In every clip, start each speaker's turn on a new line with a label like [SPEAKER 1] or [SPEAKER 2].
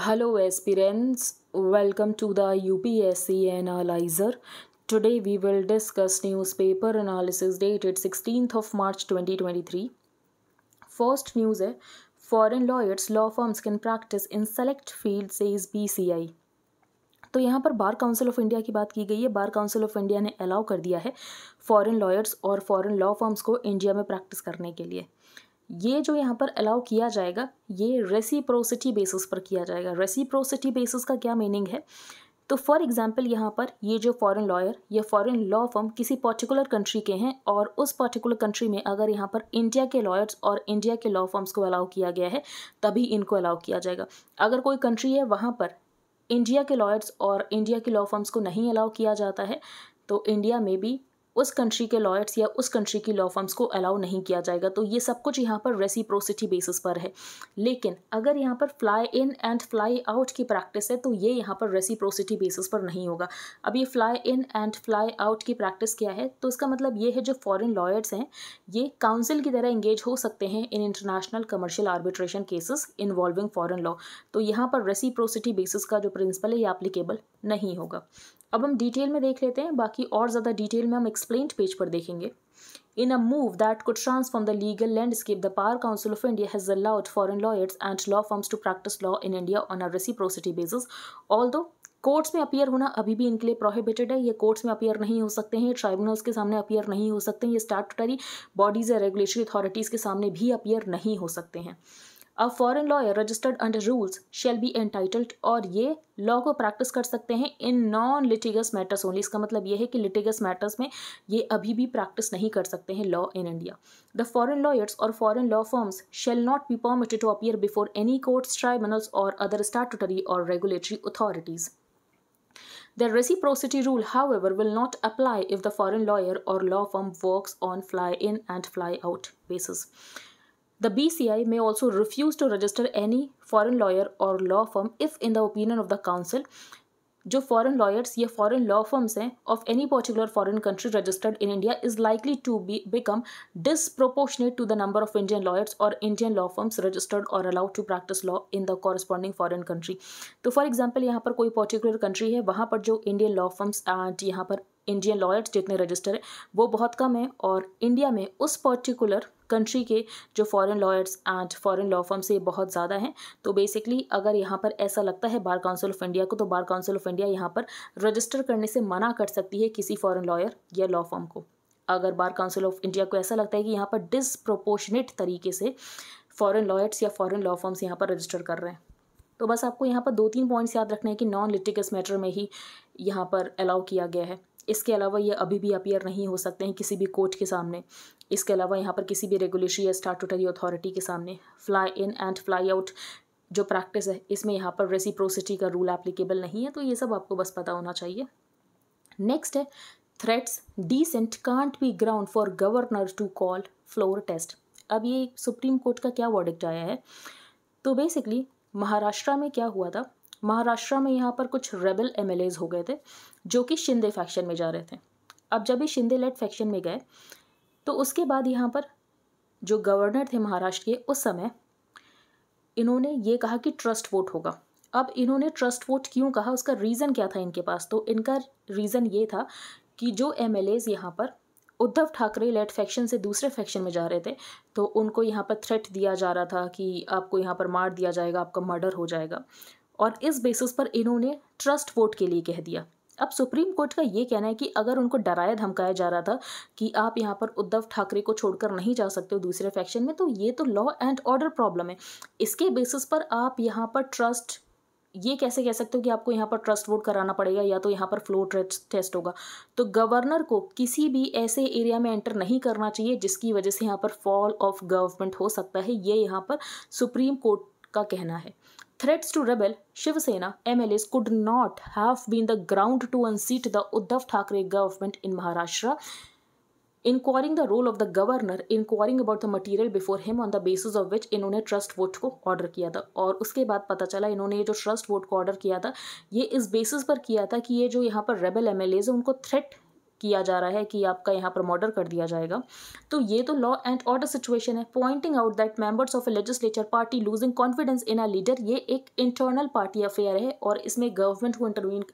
[SPEAKER 1] Hello aspirants, welcome to the UPSC Analyzer. Today we will discuss newspaper analysis dated 16th of March 2023. First news है foreign lawyers law firms can practice in select fields says BCI. तो यहाँ पर bar council of India की बात की गई है bar council of India ने अलाउ कर दिया है फॉरेन लॉयर्स और फॉरेन लॉ फॉर्म्स को इंडिया में प्रैक्टिस करने के लिए ये जो यहाँ पर अलाउ किया जाएगा ये रेसिप्रोसिटी बेसिस पर किया जाएगा रेसिप्रोसिटी बेसिस का क्या मीनिंग है तो फॉर एग्जाम्पल यहाँ पर ये जो फॉरेन लॉयर या फॉरेन लॉ फर्म किसी पर्टिकुलर कंट्री के हैं और उस पर्टिकुलर कंट्री में अगर यहाँ पर इंडिया के लॉयर्स और इंडिया के लॉ फर्म्स को अलाउ किया गया है तभी इनको अलाउ किया जाएगा अगर कोई कंट्री है वहाँ पर इंडिया के लॉयर्स और इंडिया के लॉ फर्म्स को नहीं अलाउ किया जाता है तो इंडिया में भी उस कंट्री के लॉयर्स या उस कंट्री की लॉ फर्म्स को अलाउ नहीं किया जाएगा तो ये सब कुछ यहाँ पर रेसिप्रोसिटी बेसिस पर है लेकिन अगर यहाँ पर fly in and fly out की प्रैक्टिस है तो ये यहाँ पर रेसिप्रोसिटी बेसिस पर नहीं होगा अब ये fly in and fly out की प्रैक्टिस क्या है तो इसका मतलब ये है जो फॉरन लॉयर्स हैं ये काउंसिल की तरह इंगेज हो सकते हैं in international commercial arbitration cases involving foreign law तो यहाँ पर रेसिप्रोसिटी बेसिस का जो प्रिंसिपल है ये अप्लीकेबल नहीं होगा अब हम डिटेल में देख लेते हैं बाकी और ज़्यादा डिटेल में हम एक्सप्लेन पेज पर देखेंगे in a move that could transform the legal landscape the Bar Council of India has allowed foreign lawyers and law firms to practice law in India on a reciprocity basis although courts में appear होना अभी भी इनके लिए prohibited है ये courts में appear नहीं हो सकते हैं ट्राइब्यूनल्स के सामने अपियर नहीं हो सकते हैं ये स्टार्टरी बॉडीज़ या रेगुलेटरी अथॉरिटीज़ के सामने भी अपियर नहीं हो सकते हैं a foreign lawyer registered under rules shall be entitled और ये लॉ को प्रैक्टिस कर सकते हैं in non litigious matters only इसका मतलब ये है कि लिटिगस मैटर्स में ये अभी भी प्रैक्टिस नहीं कर सकते हैं law in India the foreign lawyers और foreign law firms shall not be permitted to appear before any courts tribunals और अदर स्टैटूटरी और regulatory authorities The reciprocity rule, however, will not apply if the foreign lawyer or law firm works on fly in and fly out basis. The BCI may also refuse to register any foreign lawyer or law firm if in the opinion of the council जो foreign lawyers या foreign law firms हैं of any particular foreign country registered in India is likely to be become disproportionate to the number of Indian lawyers और Indian law firms registered और allowed to practice law in the corresponding foreign country तो for example यहाँ पर कोई particular country है वहाँ पर जो इंडियन लॉ फर्म्स यहाँ पर इंडियन लॉयर्स जितने रजिस्टर हैं वो बहुत कम है और इंडिया में उस पर्टिकुलर कंट्री के जो foreign lawyers and foreign law firm से बहुत ज़्यादा हैं तो बेसिकली अगर यहाँ पर ऐसा लगता है बार काउंसिल ऑफ इंडिया को तो बार काउंसिल ऑफ इंडिया यहाँ पर रजिस्टर करने से मना कर सकती है किसी फॉरेन लॉयर या लॉ फॉर्म को अगर बार काउंसिल ऑफ इंडिया को ऐसा लगता है कि यहाँ पर डिसप्रोपोर्शनेट तरीके से फॉरेन लॉयर्स या फॉरेन लॉ फॉर्म्स यहाँ पर रजिस्टर कर रहे हैं तो बस आपको यहाँ पर दो तीन पॉइंट्स याद रखने हैं कि नॉन लिटिकस मैटर में ही यहाँ पर अलाउ किया गया है इसके अलावा ये अभी भी अपीयर नहीं हो सकते हैं किसी भी कोर्ट के सामने इसके अलावा यहाँ पर किसी भी रेगुलेटरी या स्टाटूटरी अथॉरिटी के सामने fly in and fly out जो प्रैक्टिस है इसमें यहाँ पर रेसिप्रोसिटी का रूल एप्लीकेबल नहीं है तो ये सब आपको बस पता होना चाहिए नेक्स्ट है threats dissent can't be ground for governor to call floor test अब ये सुप्रीम कोर्ट का क्या वर्डिक्ट आया है तो बेसिकली महाराष्ट्र में क्या हुआ था महाराष्ट्र में यहाँ पर कुछ रेबल एम हो गए थे जो कि शिंदे फैक्शन में जा रहे थे अब जब ये शिंदे लेट फैक्शन में गए तो उसके बाद यहाँ पर जो गवर्नर थे महाराष्ट्र के उस समय इन्होंने ये कहा कि ट्रस्ट वोट होगा अब इन्होंने ट्रस्ट वोट क्यों कहा उसका रीज़न क्या था इनके पास तो इनका रीज़न ये था कि जो एम एल एज़ यहाँ पर उद्धव ठाकरे लेट फैक्शन से दूसरे फैक्शन में जा रहे थे तो उनको यहाँ पर थ्रेट दिया जा रहा था कि आपको यहाँ पर मार दिया जाएगा आपका मर्डर हो जाएगा और इस बेसिस पर इन्होंने ट्रस्ट वोट के लिए कह दिया अब सुप्रीम कोर्ट का ये कहना है कि अगर उनको डराया धमकाया जा रहा था कि आप यहाँ पर उद्धव ठाकरे को छोड़कर नहीं जा सकते हो दूसरे फैक्शन में तो ये तो लॉ एंड ऑर्डर प्रॉब्लम है इसके बेसिस पर आप यहाँ पर ट्रस्ट ये कैसे कह सकते हो कि आपको यहाँ पर ट्रस्ट वोट कराना पड़ेगा या तो यहाँ पर फ्लो टेस्ट होगा तो गवर्नर को किसी भी ऐसे एरिया में एंटर नहीं करना चाहिए जिसकी वजह से यहाँ पर फॉल ऑफ गवर्नमेंट हो सकता है ये यहाँ पर सुप्रीम कोर्ट का कहना है Threats to rebel Shiv Sena MLAs could not have been the ground to unseat the Uddhav Thackeray government in Maharashtra. Inquiring the role of the governor, inquiring about the material before him on the basis of which इन्होंने trust vote को order किया था और उसके बाद पता चला इन्होंने ये जो trust vote को order किया था ये इस basis पर किया था कि ये जो यहाँ पर rebel एम एल एज उनको थ्रेट किया जा रहा है कि आपका यहाँ पर मर्डर कर दिया जाएगा तो ये तो लॉ एंड ऑर्डर सिचुएशन है pointing out that members of a legislature party losing confidence in a leader ये एक इंटरनल पार्टी अफेयर है और इसमें गवर्नमेंट को इंटरवीन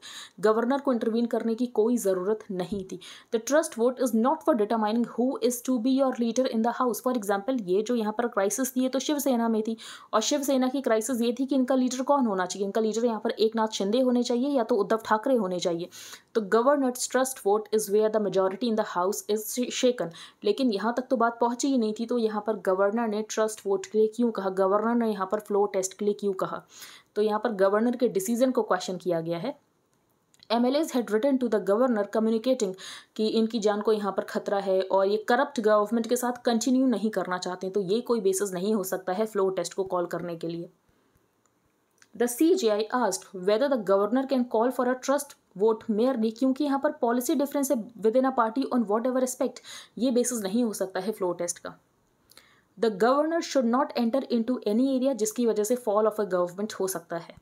[SPEAKER 1] गवर्नर को इंटरवीन करने की कोई ज़रूरत नहीं थी the trust vote is not for determining who is to be your leader in the house for example ये जो यहाँ पर क्राइसिस थी ये तो शिवसेना में थी और शिवसेना की क्राइसिस ये थी कि इनका लीडर कौन होना चाहिए इनका लीडर यहाँ पर एक नाथ शिंदे होने चाहिए या तो उद्धव ठाकरे होने चाहिए तो governor trust vote is where the majority in the house is shaken लेकिन यहाँ तक तो बात पहुँची ही नहीं थी तो यहाँ पर गवर्नर ने ट्रस्ट वोट के लिए क्यों कहा गवर्नर ने यहाँ पर फ्लो टेस्ट के लिए क्यों कहा तो यहाँ पर गवर्नर के डिसीजन को क्वेश्चन किया गया है M L As had return to the governor communicating कि इनकी जान को यहाँ पर खतरा है और ये करप्ट गवर्नमेंट के साथ कंटिन्यू नहीं करना चाहते तो ये कोई बेसिस नहीं हो सकता है फ्लो टेस्ट को कॉल करने के लिए the C J I asked whether the governor can call for a trust vote merely क्योंकि यहाँ पर पॉलिसी डिफरेंस है within a party on whatever respect ये बेसिस नहीं हो सकता है फ्लोर टेस्ट का the governor should not enter into any area जिसकी वजह से फॉल ऑफ अ गवर्नमेंट हो सकता है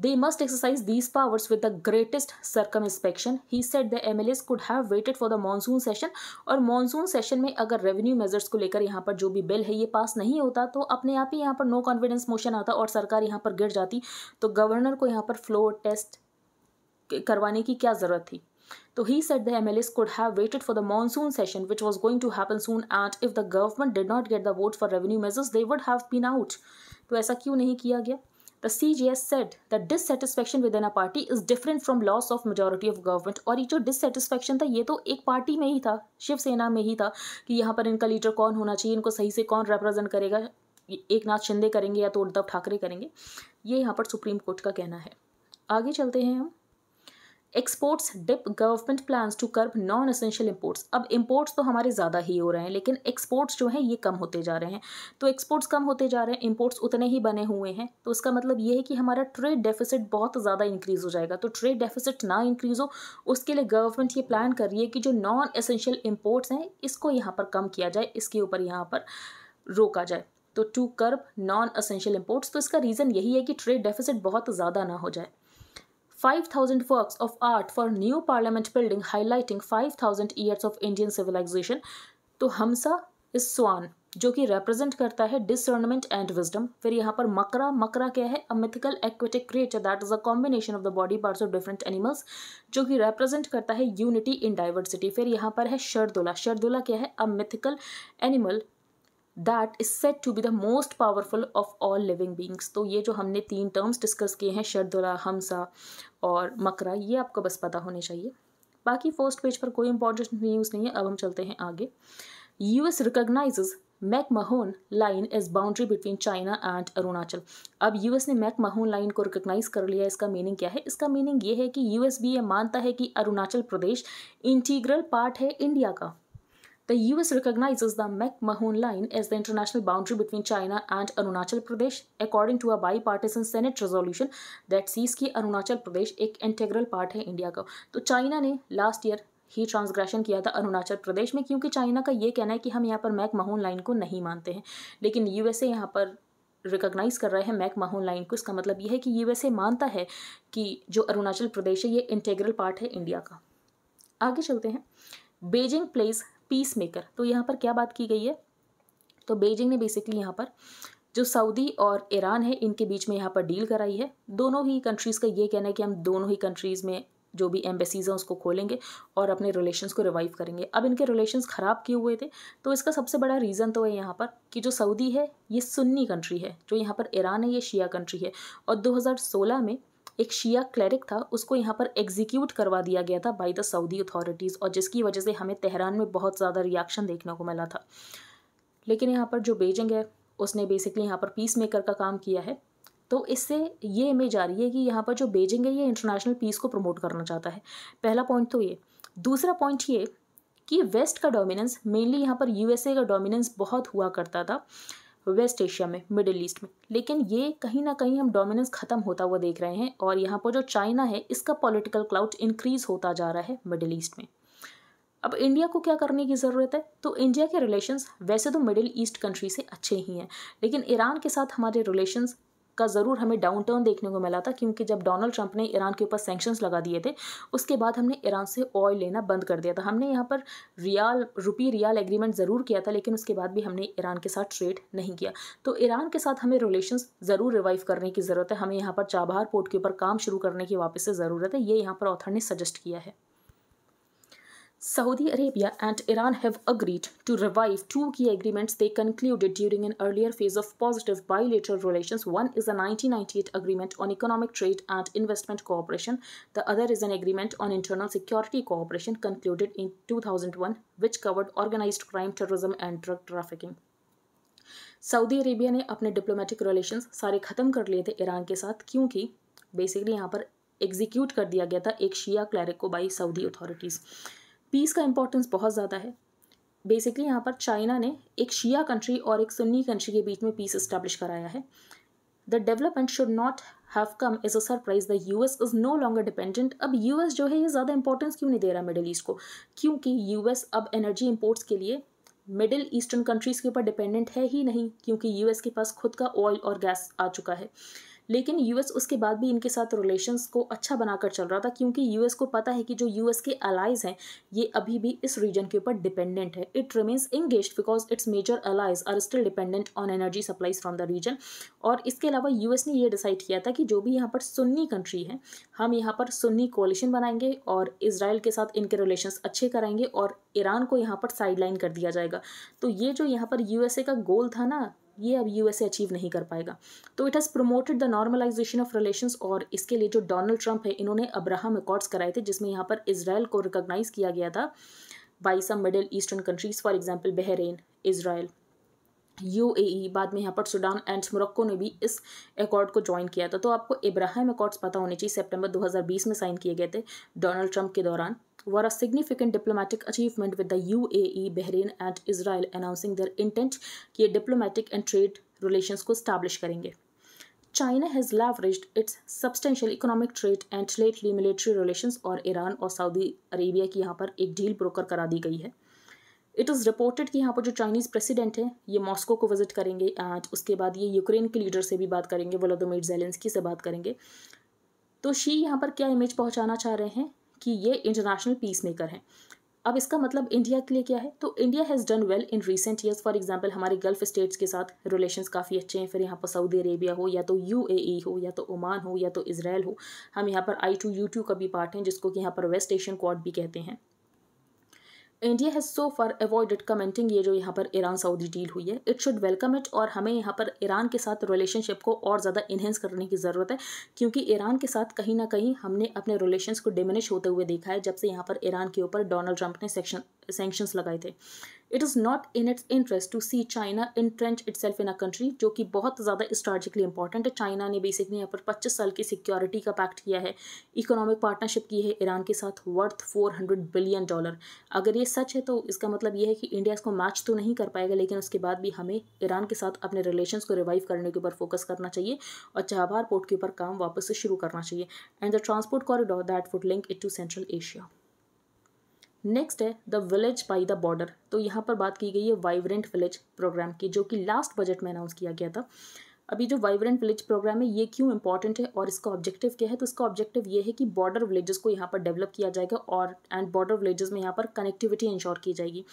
[SPEAKER 1] these powers with the greatest circumspection he said the M L MLAs could have waited for the monsoon session और monsoon session में अगर revenue measures को लेकर यहाँ पर जो भी बिल है ये पास नहीं होता तो अपने आप ही यहाँ पर नो कॉन्फिडेंस मोशन आता और सरकार यहाँ पर गिर जाती तो गवर्नर को यहाँ पर फ्लोर टेस्ट करवाने की क्या जरूरत थी तो he said the M MLAs could have waited for the monsoon session which was going to happen soon and if the government did not get the vote for revenue measures they would have been out तो ऐसा क्यों नहीं किया गया the C G S said the dissatisfaction within a party is different from loss of majority of government और ये जो dissatisfaction था ये तो एक पार्टी में ही था शिवसेना में ही था कि यहाँ पर इनका लीडर कौन होना चाहिए इनको सही से कौन रिप्रेजेंट करेगा एक नाथ शिंदे करेंगे या तो उद्धव ठाकरे करेंगे ये यहाँ पर सुप्रीम कोर्ट का कहना है आगे चलते हैं हम exports dip government plans to curb non essential imports अब इम्पोर्ट्स तो हमारे ज़्यादा ही हो रहे हैं लेकिन एक्सपोर्ट्स जो हैं ये कम होते जा रहे हैं तो एक्सपोर्ट्स कम होते जा रहे हैं इम्पोर्ट्स उतने ही बने हुए हैं तो उसका मतलब ये है कि हमारा ट्रेड डेफिसिट बहुत ज़्यादा इंक्रीज़ हो जाएगा तो ट्रेड डेफिसिट ना इंक्रीज़ हो उसके लिए गवर्नमेंट ये प्लान कर रही है कि जो नॉन असेंशियल इम्पोर्ट्स हैं इसको यहाँ पर कम किया जाए इसके ऊपर यहाँ पर रोका जाए तो to curb non essential imports तो इसका रीज़न यही है कि ट्रेड डेफिसिट बहुत ज़्यादा ना हो जाए 5,000 works of art for new parliament building highlighting 5,000 years of Indian civilization. तो हमसा इज स्वान जो कि रिप्रेजेंट करता है डिसर्नमेंट एंड विजडम फिर यहाँ पर मकरा मकरा क्या है a mythical aquatic creature that is a combination of the body parts of different animals जो कि रिप्रेजेंट करता है यूनिटी इन डाइवर्सिटी फिर यहाँ पर है शर्दुला शर्दुला क्या है a mythical animal that is said to be the most powerful of all living beings तो ये जो हमने तीन टर्म्स डिस्कस किए हैं शरदुला हमसा और मकरा ये आपको बस पता होने चाहिए बाकी फर्स्ट पेज पर कोई इंपॉर्टेंट न्यूज़ नहीं है अब हम चलते हैं आगे U S recognize McMahon line as boundary between China and Arunachal अब यू एस ने मैक महोन लाइन को रिकोगनाइज कर लिया इसका मीनिंग क्या है इसका मीनिंग ये है कि यू एस भी ये मानता है कि अरुणाचल प्रदेश इंटीग्रल पार्ट है इंडिया का The US recognizes the McMahon Line as the international boundary between China and Arunachal Pradesh, according to a bipartisan Senate resolution that sees ki Arunachal Pradesh ek integral part hai India ka to China ne last year ही transgression किया था अरुणाचल प्रदेश में क्योंकि China का ये कहना है कि हम यहाँ पर मैक महोन लाइन को नहीं मानते हैं लेकिन यूएसए यहाँ पर रिकॉग्नाइज़ कर रहे हैं मैक माहौन लाइन को इसका मतलब यह है कि यूएसए मानता है कि जो अरुणाचल प्रदेश है ये इंटेग्रल पार्ट है इंडिया का आगे चलते हैं बेजिंग प्लेस पीस मेकर तो यहाँ पर क्या बात की गई है तो बेजिंग ने बेसिकली यहाँ पर जो सऊदी और ईरान है इनके बीच में यहाँ पर डील कराई है दोनों ही कंट्रीज़ का ये कहना है कि हम दोनों ही कंट्रीज़ में जो भी एम्बेसीज़ हैं उसको खोलेंगे और अपने रिलेशंस को रिवाइव करेंगे अब इनके रिलेशंस ख़राब किए हुए थे तो इसका सबसे बड़ा रीज़न तो है यहाँ पर कि जो सऊदी है ये सुन्नी कंट्री है जो यहाँ पर ईरान है ये शिया कंट्री है और 2016 में एक शिया क्लरिक था उसको यहाँ पर एग्जीक्यूट करवा दिया गया था बाई द सऊदी अथॉरिटीज़ और जिसकी वजह से हमें तेहरान में बहुत ज़्यादा रिएक्शन देखने को मिला था लेकिन यहाँ पर जो बेजिंग है उसने बेसिकली यहाँ पर पीस मेकर का काम किया है तो इससे ये इमेज आ रही है कि यहाँ पर जो बेजिंग है ये इंटरनेशनल पीस को प्रमोट करना चाहता है पहला पॉइंट तो ये दूसरा पॉइंट ये कि वेस्ट का डोमिनेंस मेनली यहाँ पर यूएसए का डोमिनेंस बहुत हुआ करता था वेस्ट एशिया में मिडिल ईस्ट में लेकिन ये कहीं ना कहीं हम डोमिनेंस ख़त्म होता हुआ देख रहे हैं और यहाँ पर जो चाइना है इसका पॉलिटिकल क्लाउड इंक्रीज़ होता जा रहा है मिडिल ईस्ट में अब इंडिया को क्या करने की ज़रूरत है तो इंडिया के रिलेशंस वैसे तो मिडिल ईस्ट कंट्री से अच्छे ही हैं लेकिन ईरान के साथ हमारे रिलेशंस का ज़रूर हमें डाउन टर्न देखने को मिला था क्योंकि जब डोनाल्ड ट्रंप ने ईरान के ऊपर सेंक्शंस लगा दिए थे उसके बाद हमने ईरान से ऑयल लेना बंद कर दिया था हमने यहाँ पर रियाल रुपी रियाल एग्रीमेंट ज़रूर किया था लेकिन उसके बाद भी हमने ईरान के साथ ट्रेड नहीं किया तो ईरान के साथ हमें रिलेशन ज़रूर रिवाइव करने की ज़रूरत है हमें यहाँ पर चाबहार पोर्ट के ऊपर काम शुरू करने की वापस से ज़रूरत है ये यहाँ पर ऑथर ने सजेस्ट किया है Saudi Arabia and Iran have agreed to revive two key agreements they concluded during an earlier phase of positive bilateral relations. One is a 1998 agreement on economic trade and investment cooperation. The other is an agreement on internal security cooperation concluded in 2001, which covered organized crime, terrorism, and drug trafficking. Saudi Arabia ne apne diplomatic relations sare ख़त्म kar लिए the Iran ke saath kyunki basically yahan par execute kar diya gaya tha ek Shia cleric ko by Saudi authorities. Peace का importance बहुत ज़्यादा है basically यहाँ पर China ने एक शिया कंट्री और एक सुन्नी कंट्री के बीच में पीस इस्टेब्लिश कराया है the development should not have come is a surprise the U S is no longer dependent अब यू एस जो है ये ज़्यादा इंपॉर्टेंस क्यों नहीं दे रहा मिडिल ईस्ट को क्योंकि यू एस अब एनर्जी इम्पोर्ट्स के लिए मिडिल ईस्टर्न कंट्रीज़ के ऊपर डिपेंडेंट है ही नहीं क्योंकि यूएस के पास खुद का ऑयल और गैस आ चुका है लेकिन यूएस उसके बाद भी इनके साथ रिलेशंस को अच्छा बनाकर चल रहा था क्योंकि यूएस को पता है कि जो यूएस के अलाइज हैं ये अभी भी इस रीजन के ऊपर डिपेंडेंट है it remains engage because its major allies are still dependent on energy supplies from the region और इसके अलावा यूएस ने ये डिसाइड किया था कि जो भी यहाँ पर सुन्नी कंट्री है हम यहाँ पर सुन्नी कोलिशन बनाएंगे और इसराइल के साथ इनके रिलेशन अच्छे कराएंगे और ईरान को यहाँ पर साइडलाइन कर दिया जाएगा तो ये जो यहाँ पर यूएसए का गोल था ना ये अब यूएसए अचीव नहीं कर पाएगा तो it has promoted the normalization of relations और इसके लिए जो डोनाल्ड ट्रंप है इन्होंने अब्राहम रिकॉर्ड्स कराए थे जिसमें यहाँ पर इसराइल को रिकोगनाइज किया गया था by some middle eastern countries for example Bahrain Israel U बाद में यहाँ पर सूडान एंड मोरक्को ने भी इस अकॉर्ड को ज्वाइन किया था तो आपको इब्राहिम अकॉर्ड्स पता होने चाहिए सितंबर 2020 में साइन किए गए थे डोनाल्ड ट्रंप के दौरान were a significant diplomatic achievement with the UAE, Bahrain and Israel announcing their intent कि ये diplomatic and trade relations को establish करेंगे China has leveraged its substantial economic trade and lately military relations or Iran or Saudi Arabia की यहाँ पर एक deal broker करा दी गई है इट इज़ रिपोर्टेड कि यहाँ पर जो चाइनीज़ प्रेसिडेंट हैं ये मॉस्को को विजिट करेंगे एंड उसके बाद ये यूक्रेन के लीडर से भी बात करेंगे वलादिमिर जेलेंसकी से बात करेंगे तो शी यहाँ पर क्या इमेज पहुँचाना चाह रहे हैं कि ये इंटरनेशनल पीस मेकर हैं अब इसका मतलब इंडिया के लिए क्या है तो India has done well in recent years for example हमारे गल्फ स्टेट्स के साथ रिलेशंस काफ़ी अच्छे हैं फिर यहाँ पर सऊदी अरेबिया हो या तो यूएई e हो या तो ओमान हो या तो इसराइल हो हम यहाँ पर आई टू यू टू का भी पार्ट हैं जिसको कि यहाँ पर वेस्ट एशियन क्वाड भी कहते हैं India has so far avoided commenting ये जो यहाँ पर ईरान सऊदी डील हुई है इट शुड वेलकम इट और हमें यहाँ पर ईरान के साथ रिलेशनशिप को और ज़्यादा इन्हेंस करने की ज़रूरत है क्योंकि ईरान के साथ कहीं ना कहीं हमने अपने रिलेशन को डिमिनिश होते हुए देखा है जब से यहाँ पर ईरान के ऊपर डोनाल्ड ट्रंप ने सेक्शन सेंक्शंस लगाए थे it is not in its interest to see China entrench इट सेल्फ इन अ कंट्री जो कि बहुत ज़्यादा स्ट्रेटिकली इंपॉर्टेंट है चाइना ने बेसिकली यहाँ पर पच्चीस साल की सिक्योरिटी का पैक्ट किया है इकोनॉमिक पार्टनरशिप की है ईरान के साथ worth four hundred billion dollar अगर ये सच है तो इसका मतलब ये है कि इंडिया इसको मैच तो नहीं कर पाएगा लेकिन उसके बाद भी हमें ईरान के साथ अपने रिलेशन को रिवाइव करने के ऊपर फोकस करना चाहिए और चाहबार पोर्ट के ऊपर काम वापस से शुरू करना चाहिए and the transport corridor that would link it to central Asia next है the village by the border तो यहाँ पर बात की गई है वाइब्रेंट विलेज प्रोग्राम की जो कि लास्ट बजट में अनाउंस किया गया था अभी जो वाइब्रेंट विलेज प्रोग्राम है ये क्यों इंपॉर्टेंट है और इसका ऑब्जेक्टिव क्या है तो इसका ऑब्जेक्टिव ये है कि बॉर्डर विलेजेस को यहाँ पर डेवलप किया जाएगा और एंड बॉर्डर विलेजेस में यहाँ पर कनेक्टिविटी इंश्योर की जाएगी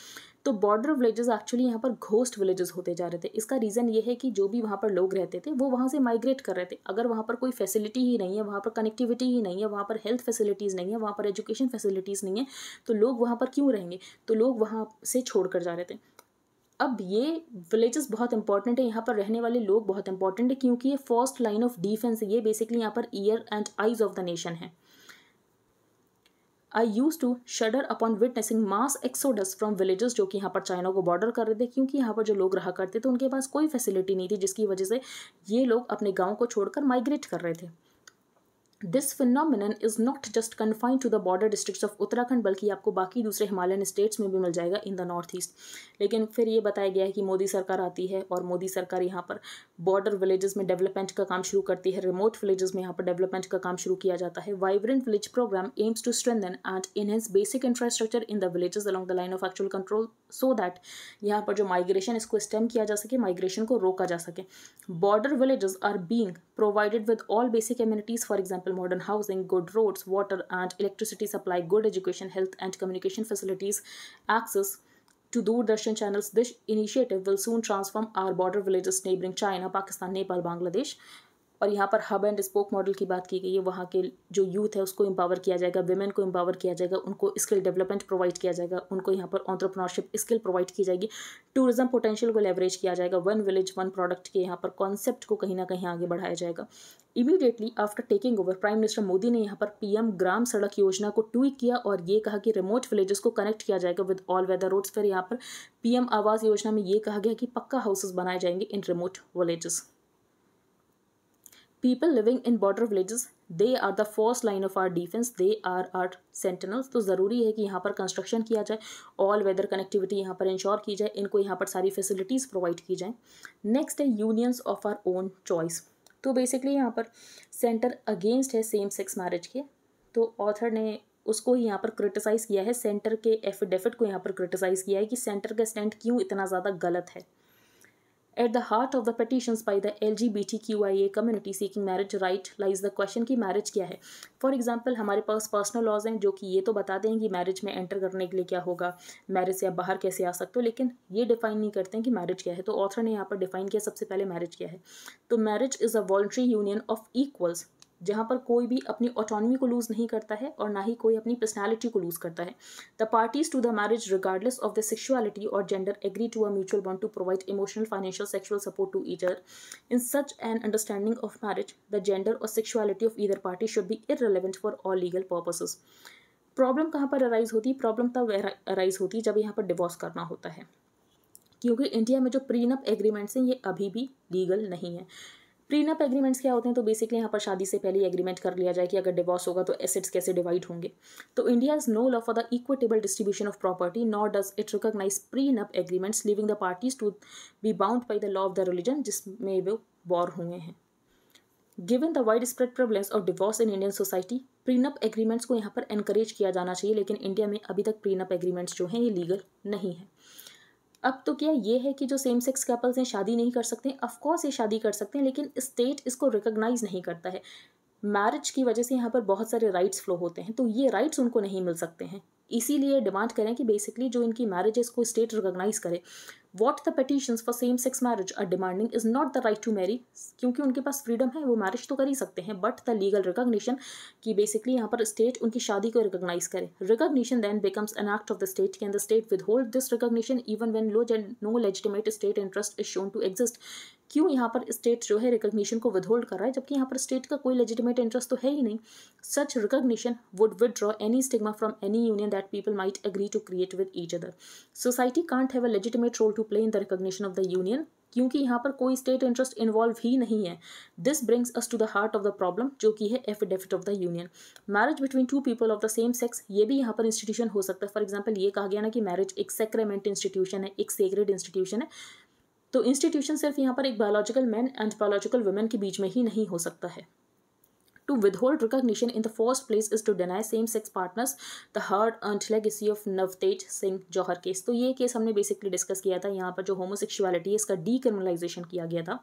[SPEAKER 1] तो बॉर्डर विलेजेस एक्चुअली यहाँ पर घोस्ट विलेजेस होते जा रहे थे इसका रीज़न ये है कि जो भी वहाँ पर लोग रहते थे वो वहाँ से माइग्रेट कर रहे थे अगर वहाँ पर कोई फैसिलिटी ही नहीं है वहाँ पर कनेक्टिविटी ही नहीं है वहाँ पर हेल्थ फैसिलिटीज़ नहीं है वहाँ पर एजुकेशन फैसिलिटीज़ नहीं है तो लोग वहाँ पर क्यों रहेंगे तो लोग वहाँ से छोड़ कर जा रहे थे अब ये विलेजेस बहुत इंपॉर्टेंट है यहाँ पर रहने वाले लोग बहुत इंपॉर्टेंट है क्योंकि ये फर्स्ट लाइन ऑफ डिफेंस है ये बेसिकली यहाँ पर ears and eyes of the nation है I used to shudder upon witnessing mass exodus from villages जो कि यहाँ पर चाइना को बॉर्डर कर रहे थे क्योंकि यहाँ पर जो लोग रहा करते थे उनके पास कोई फैसिलिटी नहीं थी जिसकी वजह से ये लोग अपने गाँव को छोड़कर माइग्रेट कर रहे थे this phenomenon is not just confined to the border district of Uttarakhand बल्कि आपको बाकी दूसरे हिमालयन स्टेट्स में भी मिल जाएगा इन द नॉर्थ ईस्ट लेकिन फिर ये बताया गया है कि मोदी सरकार आती है और मोदी सरकार यहाँ पर बॉर्डर विलेजेस में डेवलपमेंट का काम शुरू करती है रिमोट विलेजेस में यहाँ पर डेवलपमेंट का काम शुरू किया जाता है vibrant village programme aims to strengthen and enhance basic infrastructure in the villages along the line of actual control so that यहाँ पर जो माइग्रेशन इसको स्टेम किया जा सके माइग्रेशन को रोका जा सके border villages are being provided with all basic amenities, for example, modern housing, good roads, water and electricity supply, good education, health and communication facilities, access to Doordarshan channels. This initiative will soon transform our border villages neighboring China, Pakistan, Nepal, Bangladesh और यहाँ पर hub and spoke model की बात की गई है वहाँ के जो यूथ है उसको एम्पावर किया जाएगा वेमेन को एम्पावर किया जाएगा उनको स्किल डेवलपमेंट प्रोवाइड किया जाएगा उनको यहाँ पर ऑन्टरप्रनरशिप स्किल प्रोवाइड की जाएगी टूरिज्म पोटेंशियल को लेवरेज किया जाएगा वन विलेज वन प्रोडक्ट के यहाँ पर कॉन्सेप्ट को कहीं ना कहीं आगे बढ़ाया जाएगा immediately after taking over prime minister Modi ने यहाँ पर पी ग्राम सड़क योजना को ट्वीट किया और ये कहा कि रिमोट विलेजेस को कनेक्ट किया जाएगा विद ऑल वेदर रोड्स फिर यहाँ पर पीएम आवास योजना में ये कहा गया कि पक्का हाउसेज बनाए जाएंगे in remote villages people living in border villages they are the first line of our defence they are our sentinels तो ज़रूरी है कि यहाँ पर कंस्ट्रक्शन किया जाए ऑल वेदर कनेक्टिविटी यहाँ पर इंश्योर की जाए इनको यहाँ पर सारी फैसिलिटीज़ प्रोवाइड की जाए नेक्स्ट है unions of our own choice तो बेसिकली यहाँ पर सेंटर अगेंस्ट है सेम सेक्स मैरिज के तो ऑथर ने उसको यहाँ पर क्रिटिसाइज़ किया है सेंटर के एफिडेफिट को यहाँ पर क्रिटिसाइज़ किया है कि सेंटर का स्टैंड क्यों इतना ज़्यादा गलत है at the the heart of petition by the L G B T Q I A community seeking marriage right lies the question कि मैरिज क्या है फॉर एग्जाम्पल हमारे पास पर्सनल लॉज हैं जो कि ये तो बताते हैं कि मैरिज में एंटर करने के लिए क्या होगा मैरिज से आप बाहर कैसे आ सकते हो लेकिन ये डिफाइन नहीं करते हैं कि मैरिज क्या है तो ऑथर ने यहाँ पर डिफाइन किया सबसे पहले मैरिज क्या है तो marriage is a voluntary union of equals जहाँ पर कोई भी अपनी ऑटोनमी को लूज़ नहीं करता है और ना ही कोई अपनी पर्सनैलिटी को लूज़ करता है the parties to the marriage regardless of the sexuality और gender agree to a mutual bond to provide emotional financial sexual support to either in such an understanding of marriage the gender और sexuality of either party should be irrelevant for all legal purposes problem कहाँ पर arise होती है problem तब arise होती है जब यहाँ पर डिवोर्स करना होता है क्योंकि इंडिया में जो प्रीनप एग्रीमेंट्स हैं ये अभी भी लीगल नहीं है प्रीनप एग्रीमेंट्स क्या होते हैं तो बेसिकली यहाँ पर शादी से पहले एग्रीमेंट कर लिया जाए कि अगर डिवॉर्स होगा तो एसेट्स कैसे डिवाइड होंगे तो India is no law for the equitable distribution of property not does it recognize prenup agreements leaving the parties to be bound by the law of the religion जिसमें वो वॉर हुए हैं given the widespread prevalence of divorce in Indian society prenup agreements को यहाँ पर इनक्रेज किया जाना चाहिए लेकिन इंडिया में अभी तक प्रीनप एग्रीमेंट्स जो हैं ये लीगल नहीं है अब तो क्या ये है कि जो सेम सेक्स कपल्स हैं शादी नहीं कर सकते अफकोर्स ये शादी कर सकते हैं लेकिन स्टेट इसको रिकोगनाइज नहीं करता है मैरिज की वजह से यहाँ पर बहुत सारे राइट्स फ्लो होते हैं तो ये राइट्स उनको नहीं मिल सकते हैं इसीलिए डिमांड करें कि बेसिकली जो इनकी मैरिज है इसको स्टेट रिकोगनाइज़ करे what the petition for same sex marriage are demanding is not the right to marry क्योंकि उनके पास फ्रीडम है वो मैरिज तो कर ही सकते हैं बट द लीगल रिकोगनीशन की बेसिकली यहाँ पर स्टेट उनकी शादी को रिकॉग्नाइज करे recognition then becomes an act of the state can the state withhold this recognition even when low no legitimate state interest is shown to exist क्यों यहाँ पर स्टेट जो है रिकोगनीशन को विदहोल्ड कर रहा है जबकि यहाँ पर स्टेट का कोई लेजिटिमेट इंटरेस्ट तो है ही नहीं such recognition would withdraw any stigma from any union that people might agree to create with each other society can't have a legitimate role to play in the recognition of the union क्योंकि यहाँ पर कोई state interest involve ही नहीं है this brings us to the heart of the problem जो कि है affidavit of the union marriage between two people of the same sex ये भी यहाँ पर इंस्टीट्यूशन हो सकता है फॉर एग्जाम्पल ये कहा गया ना कि मैरिज एक सेक्रेमेंट इंस्टीट्यूशन है एक सेक्रेड इंस्टीट्यूशन है तो इंस्टीट्यूशन सिर्फ यहाँ पर एक biological man and biological women के बीच में ही नहीं हो सकता है to withhold recognition in the first place is to deny same sex partners the hard earned legacy of Navtej Singh Johar case तो ये केस हमने बेसिकली डिस्कस किया था यहाँ पर जो होमोसेक्सुअलिटी है इसका डीक्रिमिनलाइजेशन किया गया था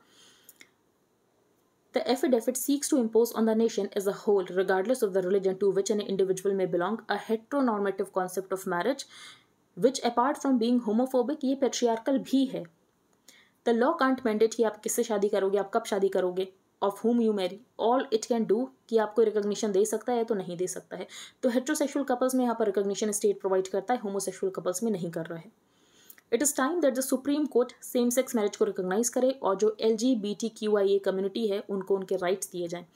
[SPEAKER 1] The affidavit seeks to impose on the nation as a whole, regardless of the religion to which an individual may belong, a heteronormative concept of marriage, which apart from being homophobic, ये patriarchal भी है the law can't mandate कि आप किससे शादी करोगे आप कब शादी करोगे of whom you marry all it can do कि आपको रिकग्निशन दे सकता है तो नहीं दे सकता है तो हेट्रोसेक्सुअल कपल्स में यहाँ पर रिकग्निशन स्टेट प्रोवाइड करता है होमोसेक्सुअल कपल्स में नहीं कर रहा है it is time that the supreme court same sex marriage को रिकोगनाइज करे और जो L G B T Q I A community है उनको उनके राइट्स दिए जाएँ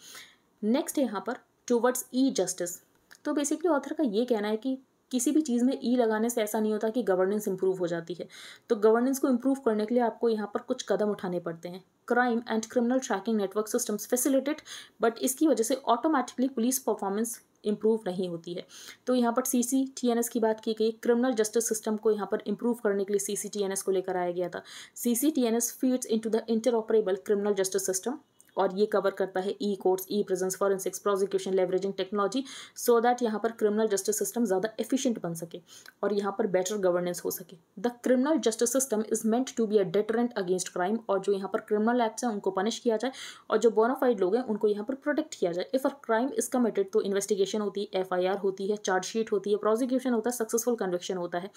[SPEAKER 1] नेक्स्ट है यहाँ पर टूवर्ड्स ई जस्टिस तो बेसिकली ऑथर का ये कहना है कि किसी भी चीज़ में ई e लगाने से ऐसा नहीं होता कि गवर्नेंस इंप्रूव हो जाती है तो गवर्नेंस को इंप्रूव करने के लिए आपको यहाँ पर कुछ कदम उठाने पड़ते हैं crime and criminal tracking network systems facilitated but इसकी वजह से ऑटोमेटिकली पुलिस परफॉर्मेंस इम्प्रूव नहीं होती है तो यहाँ पर C C T N S की बात की गई क्रिमिनल जस्टिस सिस्टम को यहाँ पर इम्प्रूव करने के लिए C C T N S को लेकर आया गया था C C T N S feeds into the interoperable criminal justice system और ये कवर करता है e courts e prisons forensics prosecution leveraging technology so that यहाँ पर क्रिमिनल जस्टिस सिस्टम ज़्यादा एफिशिएंट बन सके और यहाँ पर बेटर गवर्नेंस हो सके the criminal justice system is meant to be a deterrent against crime और जो यहाँ पर क्रिमिनल एक्ट्स हैं उनको पनिश किया जाए और जो बोनाफाइड लोग हैं उनको यहाँ पर प्रोटेक्ट किया जाए if a crime is committed तो इन्वेस्टिगेशन होती है एफ होती है चार्जशीट होती है प्रोजिक्यूशन होता है सक्सेसफुल कन्विक्शन होता है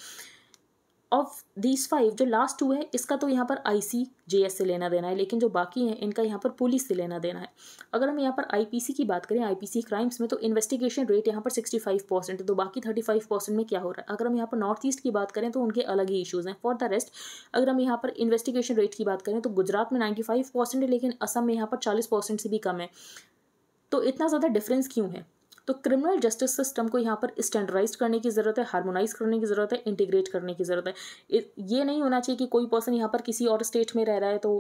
[SPEAKER 1] ऑफ दीज फाइव जो लास्ट टू है इसका तो यहाँ पर आई सी जे एस से लेना देना है लेकिन जो बाकी हैं इनका यहाँ पर पुलिस से लेना देना है अगर हम यहाँ पर आई पी सी की बात करें आई पी सी क्राइम्स में तो इन्वेस्टिगेशन रेट यहाँ पर सिक्सटी फाइव परसेंट है तो बाकी थर्टी फाइव परसेंट में क्या हो रहा है अगर हम यहाँ पर नॉर्थ ईस्ट की बात करें तो उनके अलग ही इशूज़ हैं फॉर द रेस्ट अगर हम यहाँ पर इन्वेस्टिगेशन रेट की बात करें तो गुजरात में नाइन्टी फाइव परसेंट है लेकिन असम में यहाँ पर चालीस परसेंट से भी कम है तो इतना ज़्यादा डिफरेंस क्यों है तो क्रिमिनल जस्टिस सिस्टम को यहाँ पर स्टैंडर्डाइज करने की ज़रूरत है हार्मोनाइज करने की ज़रूरत है इंटीग्रेट करने की ज़रूरत है ये नहीं होना चाहिए कि कोई पर्सन यहाँ पर किसी और स्टेट में रह रहा है तो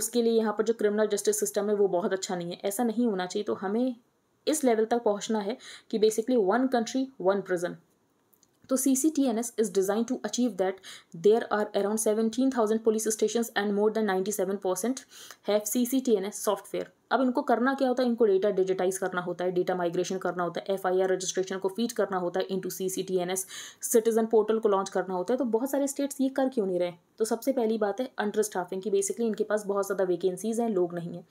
[SPEAKER 1] उसके लिए यहाँ पर जो क्रिमिनल जस्टिस सिस्टम है वो बहुत अच्छा नहीं है ऐसा नहीं होना चाहिए तो हमें इस लेवल तक पहुँचना है कि basically one country one prison तो C C T N S is designed to achieve that there are around seventeen thousand police station and more than ninety seven percent have C C T N S software अब इनको करना क्या होता है इनको data digitise करना होता है डेटा माइग्रेशन करना होता है एफ आई आर रजिस्ट्रेशन को फीड करना होता है into C C T N S citizen portal को लॉन्च करना होता है तो बहुत सारे स्टेट्स ये कर क्यों नहीं रहे तो सबसे पहली बात है अंडर स्टाफिंग की बेसिकली इनके पास बहुत ज़्यादा वैकेंसीज हैं लोग नहीं हैं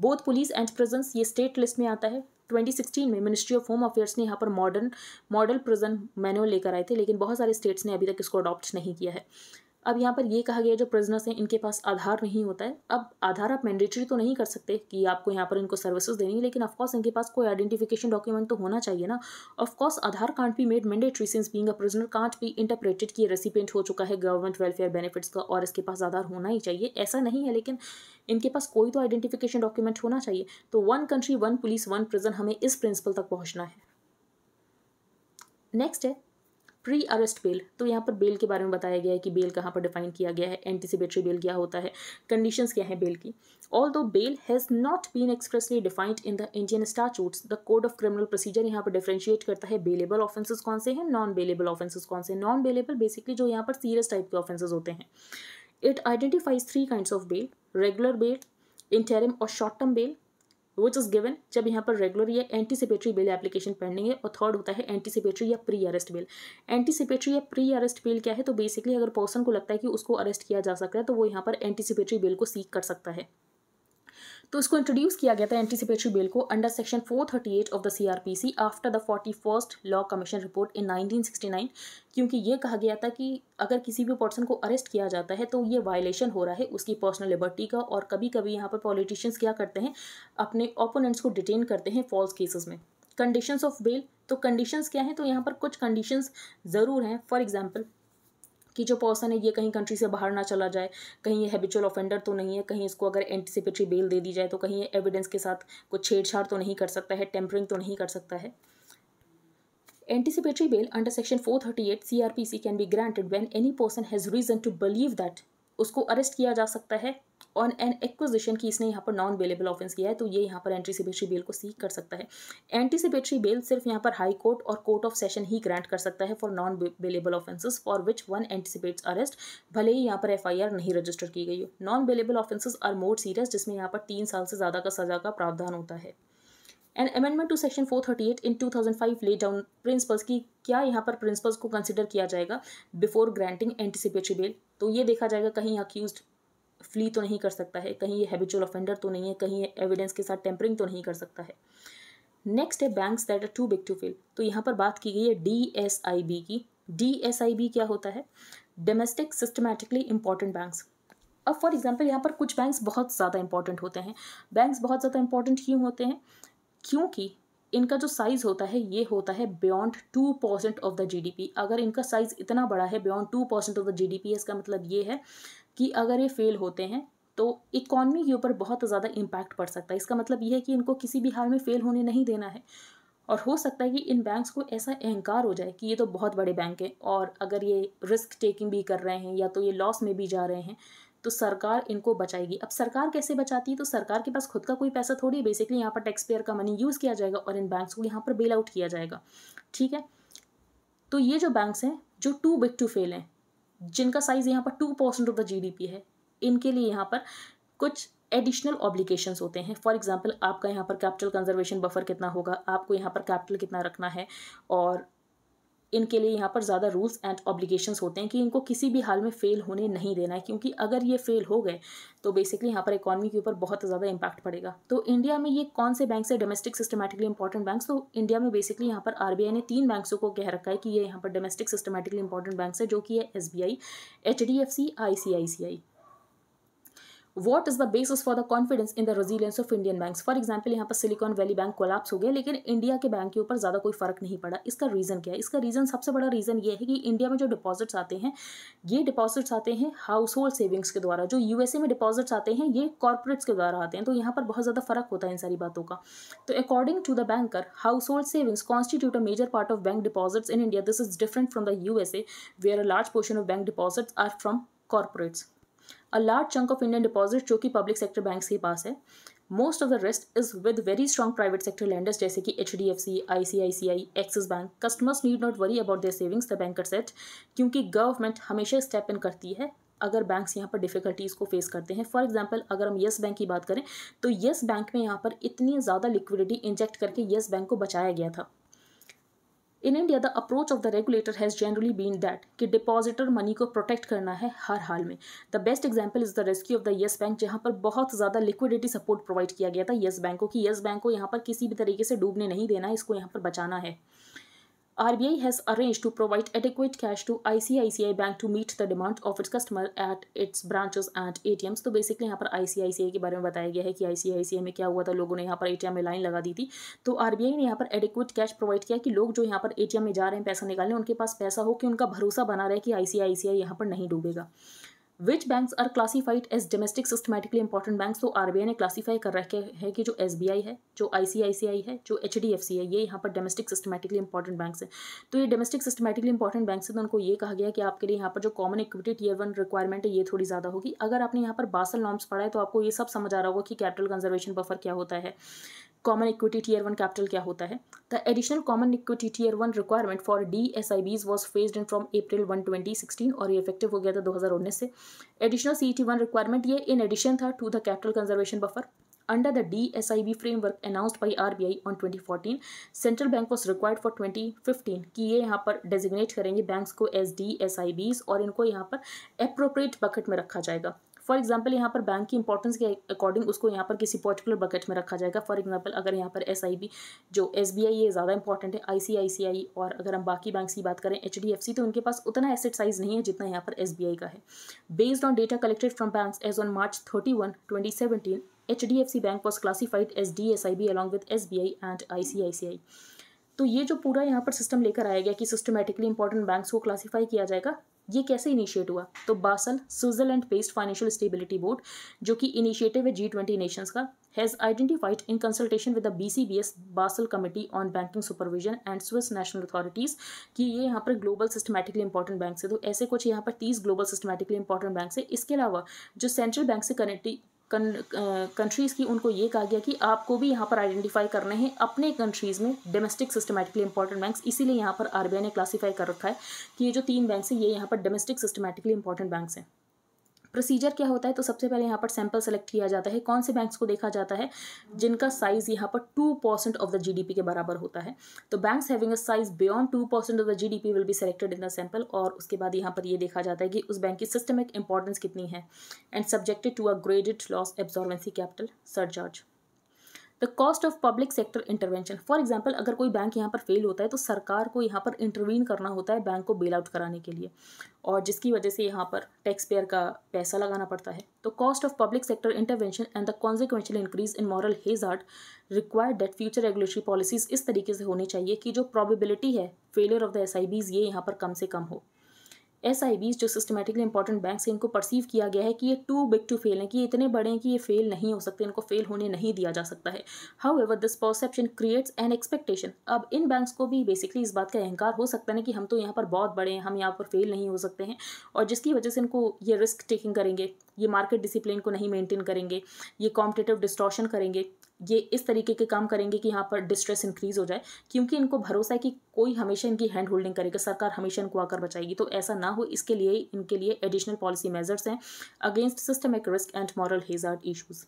[SPEAKER 1] बोथ पुलिस एंड प्रेजेंस ये स्टेट लिस्ट में आता है 2016 में मिनिस्ट्री ऑफ होम अफेयर्स ने यहाँ पर मॉडर्न मॉडल प्रेजेंट मैनुअल लेकर आए थे लेकिन बहुत सारे स्टेट्स ने अभी तक इसको अडॉप्ट नहीं किया है अब यहाँ पर ये कहा गया जो प्रिजनर्स हैं इनके पास आधार नहीं होता है अब आधार आप मैंडेटरी तो नहीं कर सकते कि आपको यहाँ पर इनको सर्विसेज देनी है लेकिन ऑफकोर्स इनके पास कोई आइडेंटिफिकेशन डॉक्यूमेंट तो होना चाहिए ना of course Aadhaar can't be made mandatory since being a prisoner can't be interpreted कि रेसिपेंट हो चुका है गवर्नमेंट वेलफेयर बेनिफिट्स का और इसके पास आधार होना ही चाहिए ऐसा नहीं है लेकिन इनके पास कोई तो आइडेंटिफिकेशन डॉक्यूमेंट होना चाहिए तो one country one police one prison हमें इस प्रिंसिपल तक पहुँचना है नेक्स्ट है प्री अरेस्ट बेल तो यहाँ पर बेल के बारे में बताया गया है कि बेल कहाँ पर डिफाइन किया गया है एंटीसिबेटरी बेल क्या होता है कंडीशंस क्या है बेल की although bail has not been expressly defined in the Indian statutes the code of criminal procedure यहाँ पर डिफ्रेंशिएट करता है बेलेबल ऑफेंसेज कौन से हैं नॉन बेलेबल ऑफेंसेज कौन से नॉन बेलेबल बेसिकली जो यहाँ पर सीरियस टाइप के ऑफेंसेज होते हैं it identifies three kind of bail regular bail interim और short term bail which is given जब यहाँ पर रेगुलर या एंटीसिपेटरी बिल एप्लीकेशन पेंडिंग है और थर्ड होता है एंटीसिपेटरी या प्री अरेस्ट बिल एंटीसिपेटरी या प्री अरेस्ट बिल क्या है तो बेसिकली अगर पर्सन को लगता है कि उसको अरेस्ट किया जा सकता है तो वो यहाँ पर एंटीसिपेटरी बिल को सीख कर सकता है तो इसको इंट्रोड्यूस किया गया था एंटीसिपेटरी बिल को under section 438 of the CrPC after the forty first law commission report in 1969 क्योंकि ये कहा गया था कि अगर किसी भी पर्सन को अरेस्ट किया जाता है तो ये वायलेशन हो रहा है उसकी पर्सनल लिबर्टी का और कभी कभी यहाँ पर पॉलिटिशियंस क्या करते हैं अपने ओपोनेंट्स को डिटेन करते हैं फॉल्स केसेस में कंडीशंस ऑफ बेल तो कंडीशंस क्या हैं तो यहाँ पर कुछ कंडीशंस ज़रूर हैं फॉर एग्जांपल कि जो पर्सन है ये कहीं कंट्री से बाहर ना चला जाए कहीं ये हैबिचुअल ऑफेंडर तो नहीं है कहीं इसको अगर एंटिसिपेटरी बेल दे दी जाए तो कहीं ये एविडेंस के साथ कुछ छेड़छाड़ तो नहीं कर सकता है टेम्परिंग तो नहीं कर सकता है thirty eight C R 438 C can be granted when any person has reason to believe that उसको अरेस्ट किया जा सकता है ऑन एन एक्विजिशन की इसने यहाँ पर नॉन अवेलेबल ऑफेंस किया है तो ये यहाँ पर एंटीसिपेटरी बेल को सीख कर सकता है एंटीसिपेटरी बेल सिर्फ यहाँ पर हाई कोर्ट और कोर्ट ऑफ सेशन ही ग्रांट कर सकता है for non bailable offences for which one anticipates arrest भले ही यहाँ पर एफ नहीं रजिस्टर की गई हो non bailable offences are more serious जिसमें यहाँ पर तीन साल से ज़्यादा का सजा का प्रावधान होता है and amendment to section four thirty eight in two thousand five lay down principles की क्या यहाँ पर प्रिंसिपल्स को कंसिडर किया जाएगा बिफोर ग्रांटिंग एंटिसिपेटरी बेल तो ये देखा जाएगा कहीं अक्यूज फ्ली तो नहीं कर सकता है कहीं ये हैबिचुअल ऑफेंडर तो नहीं है कहीं एविडेंस के साथ टेम्परिंग तो नहीं कर सकता है नेक्स्ट है banks that are too big to fail तो यहाँ पर बात की गई है डी एस आई बी की डी एस आई बी क्या होता है डोमेस्टिक सिस्टमैटिकली इंपॉर्टेंट बैंक्स अब फॉर एग्जाम्पल यहाँ पर कुछ बैंक्स बहुत ज़्यादा इंपॉर्टेंट होते हैं बैंक्स बहुत ज़्यादा इंपॉर्टेंट क्यों होते हैं क्योंकि इनका जो साइज़ होता है ये होता है beyond two percent of the GDP अगर इनका साइज़ इतना बड़ा है beyond two percent of the GDP इसका मतलब ये है कि अगर ये फेल होते हैं तो इकॉनमी के ऊपर बहुत ज़्यादा इम्पैक्ट पड़ सकता है इसका मतलब यह है कि इनको किसी भी हाल में फ़ेल होने नहीं देना है और हो सकता है कि इन बैंक्स को ऐसा अहंकार हो जाए कि ये तो बहुत बड़े बैंक हैं और अगर ये रिस्क टेकिंग भी कर रहे हैं या तो ये लॉस में भी जा रहे हैं तो सरकार इनको बचाएगी अब सरकार कैसे बचाती है तो सरकार के पास खुद का कोई पैसा थोड़ी बेसिकली यहाँ पर टैक्स पेयर का मनी यूज़ किया जाएगा और इन बैंक्स को यहाँ पर बेल आउट किया जाएगा ठीक है तो ये जो बैंक्स हैं जो टू बिग टू फेल हैं जिनका साइज़ यहाँ पर two percent of the G है इनके लिए यहाँ पर कुछ एडिशनल ऑब्लिकेशन होते हैं फॉर एग्जाम्पल आपका यहाँ पर कैपिटल कंजर्वेशन बफर कितना होगा आपको यहाँ पर कैपिटल कितना रखना है और इनके लिए यहाँ पर ज़्यादा रूल्स एंड ऑब्लिगेशंस होते हैं कि इनको किसी भी हाल में फ़ेल होने नहीं देना है क्योंकि अगर ये फ़ेल हो गए तो बेसिकली यहाँ पर इकॉनमी के ऊपर बहुत ज़्यादा इंपैक्ट पड़ेगा तो इंडिया में ये कौन से बैंक है डोमेस्टिक सिस्टमेटिकली इंपॉर्टेंट बैंक तो इंडिया में बेसिकली यहाँ पर आर ने तीन बैंकों को कह रखा है कि ये यहाँ पर डोमेस्टिक सिस्टमेटिकली इंपॉर्टेंट बैंक है जो कि है S B I H D F C I C I C I what is the basis for the confidence in the resilience of Indian bank for example यहाँ पर silicon valley bank collapse हो गया लेकिन India के bank के ऊपर ज़्यादा कोई फर्क नहीं पड़ा इसका रीज़न क्या है इसका रीज़न सबसे बड़ा रीज़न ये है कि इंडिया में जो डिपॉजिट्स आते हैं ये डिपॉजिट्स आते हैं हाउस होल्ड सेविंग्स के द्वारा जो यूएसए में डिपॉजिट्स आते हैं ये कॉर्पोरेट्स के द्वारा आते हैं तो यहाँ पर बहुत ज़्यादा फर्क होता है इन सारी बातों का तो according to the banker house hold savings constitute a major part of bank deposits in India this is different from the USA where a large portion of bank deposits are from corporates a large chunk of Indian deposit जो कि public sector bank के पास है most of the rest is with very strong private sector landers जैसे कि H D F C I C I C I Axis bank customers need not worry about their savings the banker set क्योंकि government हमेशा step in करती है अगर banks यहाँ पर difficulties को फेस करते हैं फॉर एग्जांपल अगर हम येस बैंक की बात करें तो येस बैंक में यहाँ पर इतनी ज़्यादा लिक्विडिटी इंजेक्ट करके येस बैंक को बचाया गया था in India the approach of the regulator has generally been that कि डिपॉजिटर मनी को प्रोटेक्ट करना है हर हाल में the best example is the rescue of the Yes bank जहाँ पर बहुत ज़्यादा लिक्विडिटी सपोर्ट प्रोवाइड किया गया था येस बैंक को कि येस बैंक को यहाँ पर किसी भी तरीके से डूबने नहीं देना इसको यहाँ पर बचाना है RBI has arranged to provide adequate cash to ICICI Bank to meet the demand of its customer at its branches and ATMs. तो बेसिकली यहाँ पर ICICI के बारे में बताया गया है कि ICICI में क्या हुआ था लोगों ने यहाँ पर ATM में लाइन लगा दी थी तो RBI ने यहाँ पर एडिक्वेट कैश प्रोवाइड किया कि लोग जो यहाँ पर ATM में जा रहे हैं पैसा निकालने उनके पास पैसा हो कि उनका भरोसा बना रहे कि आई सी यहाँ पर नहीं डूबेगा which banks are classified as domestic systematically important banks तो आर ने क्लासीफाई कर रखे है कि जो एस है जो आई है जो एच डी एफ सी है ये यहाँ पर डोमेस्टिक सिस्टमेटिकली इंपॉर्टेंट बैंक्स है तो ये डोमेस्टिक सिस्टमेटिकली इंपॉर्टेंट बैंक्स है तो उनको ये कहा गया कि आपके लिए यहाँ पर जो common equity tier one requirement है ये थोड़ी ज़्यादा होगी अगर आपने यहाँ पर बासल नॉर्म्स पढ़ा है तो आपको ये सब समझ आ रहा होगा कि कैपिटल कंजर्वेशन बफर क्या होता है common equity tier one capital क्या होता है the additional common equity tier one requirement for D S I Bs was phased in from April one twenty sixteen और ये इफेक्टिव हो गया था दो हज़ार उन्नीस से additional C T one requirement ये इन एडिशन था to the capital conservation buffer under the D S I B framework announced by R B I on twenty fourteen central bank was required for twenty fifteen कि ये यहाँ पर designate करेंगे banks को S D S I बीज और इनको यहाँ पर अप्रोप्रिएट बकेट में रखा जाएगा फॉर एग्जाम्पल यहाँ पर बैंक की इंपॉर्टेंस के अकॉर्डिंग उसको यहाँ पर किसी पर्टिकुलर बकेट में रखा जाएगा फॉर एग्जाम्पल अगर यहाँ पर एस जो एस ये ज़्यादा इंपॉर्टेंट है आई और अगर हम बाकी बैंक की बात करें एच तो उनके पास उतना एसेट साइज नहीं है जितना यहाँ पर एस का है based on data collected from bank as on March thirty one twenty B along with S B I and I C I C I तो ये जो पूरा यहाँ पर सिस्टम लेकर आया गया कि सिस्टमेटिकली इंपॉर्टेंट बैंक्स को क्लासीफाई किया जाएगा ये कैसे इनिशिएट हुआ तो Basel Switzerland based financial stability board जो कि इनिशिएटिव है जी ट्वेंटी नेशंस का has identified in consultation with the BCBS Basel committee on banking supervision and Swiss national authorities कि ये यहाँ पर ग्लोबल सिस्टमैटिकली इंपॉर्टेंट बैंक है तो ऐसे कुछ यहाँ पर तीस ग्लोबल सिस्टमैटिकली इंपॉर्टेंट बैंक है इसके अलावा जो सेंट्रल बैंक से कनेक्टिव कंट्रीज़ की उनको ये कहा गया कि आपको भी यहाँ पर आइडेंटिफाई करने हैं अपने कंट्रीज़ में डोमेस्टिक सिस्टमेटिकली इंपॉर्टेंट बैंक्स इसीलिए यहाँ पर आरबीआई ने क्लासीफाई कर रखा है कि ये जो तीन बैंक्स हैं ये यहाँ पर डोमेस्टिक सिस्टमेटिकली इंपॉर्टेंट बैंक्स हैं प्रोसीजर क्या होता है तो सबसे पहले यहाँ पर सैंपल सेलेक्ट किया जाता है कौन से बैंक्स को देखा जाता है जिनका साइज यहाँ पर two percent of the GDP के बराबर होता है तो banks having a size beyond two percent of the GDP will be selected in the sample और उसके बाद यहाँ पर यह देखा जाता है कि उस बैंक की सिस्टमिक इंपॉर्टेंस कितनी है and subjected to a graded loss absorbency capital surcharge the cost of public sector intervention for example अगर कोई बैंक यहाँ पर फेल होता है तो सरकार को यहाँ पर इंटरवीन करना होता है बैंक को बेल आउट कराने के लिए और जिसकी वजह से यहाँ पर टैक्स पेयर का पैसा लगाना पड़ता है तो cost of public sector intervention and the consequential increase in moral hazard required that future regulatory policies इस तरीके से होनी चाहिए कि जो प्रॉबिबिलिटी है फेलियर ऑफ द एस ये यहाँ पर कम से कम हो एस जो सिस्टमेटिकली इंपॉर्टेंट बैंक है इनको परसीव किया गया है कि ये टू बिग टू फेल हैं कि ये इतने बड़े हैं कि ये फेल नहीं हो सकते इनको फेल होने नहीं दिया जा सकता है however this perception creates an expectation अब इन बैंक्स को भी बेसिकली इस बात का अहंकार हो सकता है कि हम तो यहाँ पर बहुत बड़े हैं हम यहाँ पर फेल नहीं हो सकते हैं और जिसकी वजह से इनको ये रिस्क टेकिंग करेंगे ये मार्केट डिसिप्लिन को नहीं मेंटेन करेंगे ये कॉम्पिटेटिव डिस्ट्रॉशन करेंगे ये इस तरीके के काम करेंगे कि यहाँ पर डिस्ट्रेस इंक्रीज हो जाए क्योंकि इनको भरोसा है कि कोई हमेशा इनकी हैंड होल्डिंग करेगा सरकार हमेशा इनको आकर बचाएगी तो ऐसा ना हो इसके लिए इनके लिए एडिशनल पॉलिसी मेजर्स हैं against systemic risk and moral hazard issues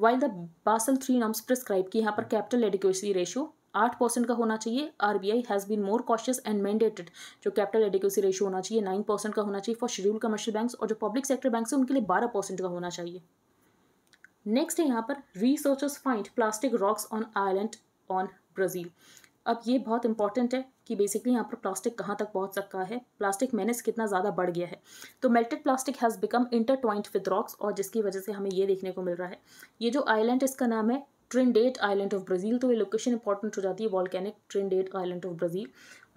[SPEAKER 1] while the Basel three norms prescribe की यहाँ पर कैपिटल एडिक्यूसी रेशियो आठ परसेंट का होना चाहिए R B I has been more cautious and mandated जो कैपिटल एडिक्यूसी रेशियो होना चाहिए नाइन परसेंट का होना चाहिए फॉर शेड्यूल कमर्शियल बैंक्स और जो पब्लिक सेक्टर बैंक्स हैं उनके लिए बारह परसेंट का होना चाहिए नेक्स्ट है यहाँ पर researchers find plastic rocks on island on Brazil अब ये बहुत इंपॉर्टेंट है कि बेसिकली यहाँ पर प्लास्टिक कहाँ तक पहुँच सकता है प्लास्टिक मैनेस कितना ज़्यादा बढ़ गया है तो melted plastic has become intertwined with rocks और जिसकी वजह से हमें ये देखने को मिल रहा है ये जो आइलैंड इसका नाम है ट्रिनडेट आइलैंड ऑफ ब्राज़ील तो ये लोकेशन इंपॉर्टेंट हो जाती है volcanic Trindade island of Brazil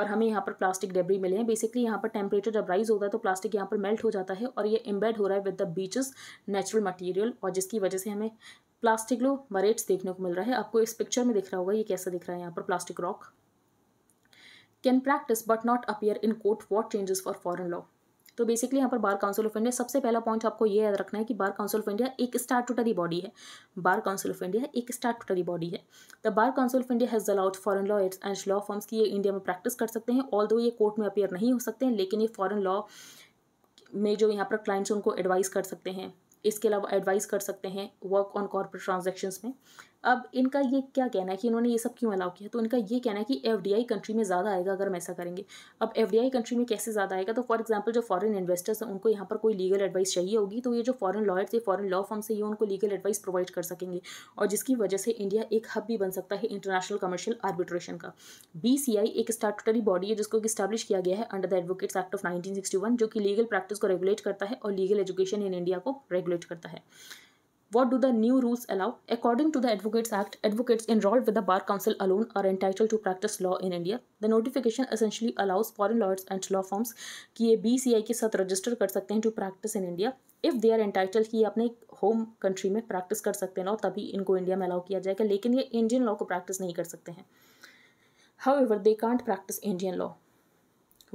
[SPEAKER 1] और हमें यहाँ पर प्लास्टिक डेबरी मिले हैं बेसिकली यहाँ पर टेम्परेचर जब राइज होता है तो प्लास्टिक यहाँ पर मेल्ट हो जाता है और ये एम्बेड हो रहा है with the beaches natural material और जिसकी वजह से हमें प्लास्टिक लो मरेट्स देखने को मिल रहा है आपको इस पिक्चर में दिख रहा होगा ये कैसा दिख रहा है यहाँ पर plastic rock can practice but not appear in court what changes for foreign law तो बेसिकली यहाँ पर बार काउंसिल ऑफ इंडिया सबसे पहला पॉइंट आपको ये याद रखना है कि बार काउंसिल ऑफ इंडिया एक स्टैटूटरी बॉडी है बार काउंसिल ऑफ इंडिया एक स्टैटूटरी बॉडी है the bar council of India has allowed foreign lawyers and law firms की ये इंडिया में प्रैक्टिस कर सकते हैं ऑल ये कोर्ट में अपेयर नहीं हो सकते हैं लेकिन ये फॉरन लॉ में जो यहाँ पर क्लाइंट्स उनको एडवाइस कर सकते हैं इसके अलावा एडवाइस कर सकते हैं वर्क ऑन कॉर्पोरेट ट्रांजेक्शन्स में अब इनका ये क्या कहना है कि इन्होंने ये सब क्यों अलाउ किया तो इनका ये कहना है कि एफ कंट्री में ज़्यादा आएगा अगर हम ऐसा करेंगे अब एफ कंट्री में कैसे ज़्यादा आएगा तो फॉर एग्जाम्पल जो फॉरन इन्वेस्टर्स हैं उनको यहाँ पर कोई लीगल एडवाइस चाहिए होगी तो ये जो फॉरन लॉयर थे फॉरन लॉ फॉर्म से ये उनको लीगल एडवाइस प्रोवाइड कर सकेंगे और जिसकी वजह से इंडिया एक हब भी बन सकता है इंटरनेशनल कमर्शियल आर्बिट्रेशन का बी एक स्टैटरी बॉडी है जिसको स्टैब्लिश किया गया है under the advocates act of nineteen जो कि लीगल प्रैक्टिस को रेगुलेट करता है और लीगल एजुकेशन इन इंडिया को रेगुलेट करता है What do the new rules allow? According to the Advocates Act, advocates enrolled with the Bar Council alone are entitled to practice law in India. The notification essentially allows foreign lawyers and law firms कि ये bci सी आई के साथ register कर सकते हैं to practice in India if they are entitled कि अपने home country में प्रैक्टिस कर सकते हैं लॉ तभी इनको इंडिया में अलाउ किया जाएगा लेकिन ये इंडियन लॉ को प्रैक्टिस नहीं कर सकते हैं however they can't practice Indian law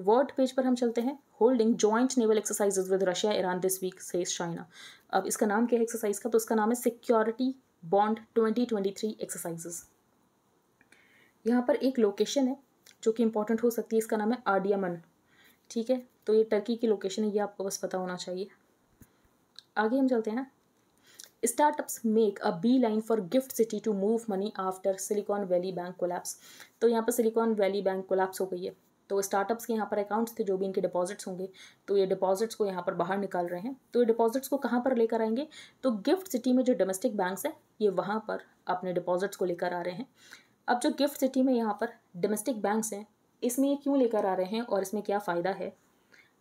[SPEAKER 1] world page पर हम चलते हैं holding joint naval exercises with Russia Iran this week से चाइना अब इसका नाम क्या है एक्सरसाइज का तो इसका नाम है security bond twenty twenty three exercise यहाँ पर एक लोकेशन है जो कि इंपॉर्टेंट हो सकती है इसका नाम है आडियामन ठीक है तो ये टर्की की लोकेशन है ये आपको बस पता होना चाहिए आगे हम चलते हैं startups make a beeline for GIFT city to move money after silicon valley bank collapse तो यहाँ पर सिलिकॉन वैली बैंक कोलैप्स हो गई है तो स्टार्टअप्स के यहाँ पर अकाउंट्स थे जो भी इनके डिपॉजिट्स होंगे तो ये डिपॉजिट्स को यहाँ पर बाहर निकाल रहे हैं तो ये डिपॉजिट्स को कहाँ पर लेकर आएंगे तो गिफ्ट सिटी में जो डोमेस्टिक बैंक्स हैं ये वहाँ पर अपने डिपॉजिट्स को लेकर आ रहे हैं अब जो गिफ्ट सिटी में यहाँ पर डोमेस्टिक बैंक्स हैं इसमें ये क्यों लेकर आ रहे हैं और इसमें क्या फ़ायदा है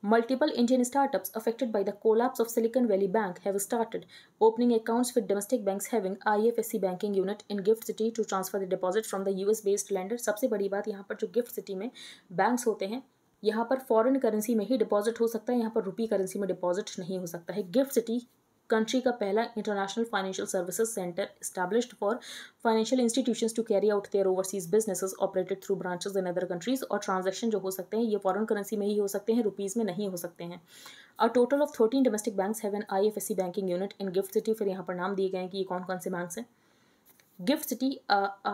[SPEAKER 1] Multiple Indian startups affected by the collapse of Silicon Valley Bank have started opening accounts with domestic banks having IFSC banking unit in Gift City to transfer the deposit from the US based lender. सबसे बड़ी बात यहाँ पर जो Gift City में banks होते हैं यहाँ पर फॉरेन करेंसी में ही डिपॉजिट हो सकता है यहाँ पर रुपी करेंसी में डिपॉजिट नहीं हो सकता है गिफ्ट सिटी कंट्री का पहला international financial services centre established for financial institutions to carry out their overseas business operated through branches in other countries और ट्रांजेक्शन जो हो सकते हैं ये फॉरन करेंसी में ही हो सकते हैं रुपीज़ में नहीं हो सकते हैं a total of thirteen domestic banks have an C banking unit in GIFT city फिर यहाँ पर नाम दिए गए हैं कि ये कौन कौन से बैंक्स हैं GIFT city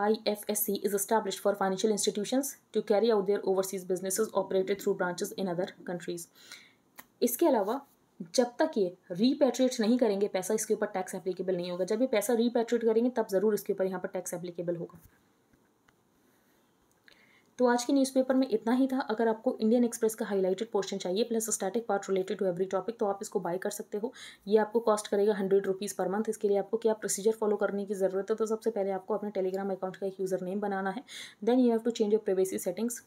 [SPEAKER 1] I F S C is established for financial institution to carry out their overseas business operated through branches in other countries इसके अलावा जब तक ये रीपेट्रेट नहीं करेंगे पैसा इसके ऊपर टैक्स एप्लीकेबल नहीं होगा जब ये पैसा रीपेट्रेट करेंगे तब ज़रूर इसके ऊपर यहाँ पर टैक्स एप्लीकेबल होगा तो आज के न्यूज़पेपर में इतना ही था अगर आपको इंडियन एक्सप्रेस का हाईलाइटेड पोर्शन चाहिए plus static part related to every topic तो आप इसको बाय कर सकते हो ये आपको कॉस्ट करेगा हंड्रेड रुपीज़ पर मंथ इसके लिए आपको क्या प्रोसीजर फॉलो करने की ज़रूरत है तो सबसे पहले आपको अपने टेलीग्राम अकाउंट का एक यूज़र नेम बनाना है then you have to change your privacy settings